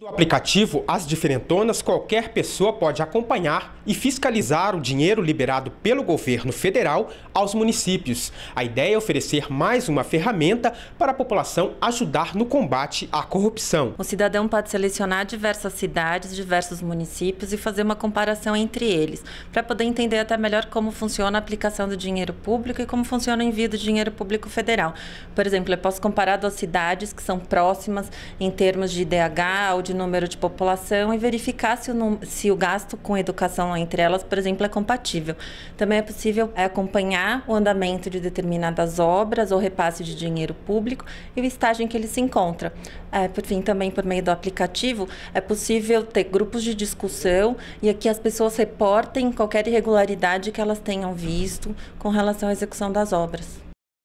Do aplicativo As Diferentonas, qualquer pessoa pode acompanhar e fiscalizar o dinheiro liberado pelo governo federal aos municípios. A ideia é oferecer mais uma ferramenta para a população ajudar no combate à corrupção. O cidadão pode selecionar diversas cidades, diversos municípios e fazer uma comparação entre eles, para poder entender até melhor como funciona a aplicação do dinheiro público e como funciona o envio do dinheiro público federal. Por exemplo, eu posso comparar duas cidades que são próximas em termos de IDH ou de de número de população e verificar se o, se o gasto com educação entre elas, por exemplo, é compatível. Também é possível é, acompanhar o andamento de determinadas obras ou repasse de dinheiro público e o estágio em que ele se encontra. É, por fim, também por meio do aplicativo, é possível ter grupos de discussão e aqui as pessoas reportem qualquer irregularidade que elas tenham visto com relação à execução das obras.